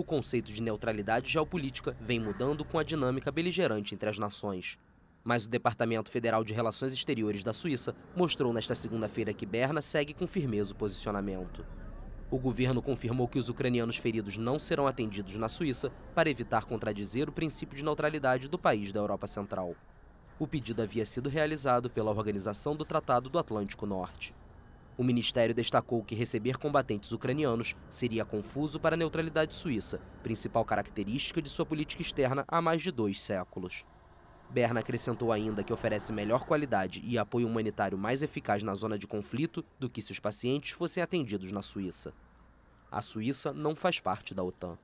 o conceito de neutralidade geopolítica vem mudando com a dinâmica beligerante entre as nações. Mas o Departamento Federal de Relações Exteriores da Suíça mostrou nesta segunda-feira que Berna segue com firmeza o posicionamento. O governo confirmou que os ucranianos feridos não serão atendidos na Suíça para evitar contradizer o princípio de neutralidade do país da Europa Central. O pedido havia sido realizado pela Organização do Tratado do Atlântico Norte. O ministério destacou que receber combatentes ucranianos seria confuso para a neutralidade suíça, principal característica de sua política externa há mais de dois séculos. Berna acrescentou ainda que oferece melhor qualidade e apoio humanitário mais eficaz na zona de conflito do que se os pacientes fossem atendidos na Suíça. A Suíça não faz parte da OTAN.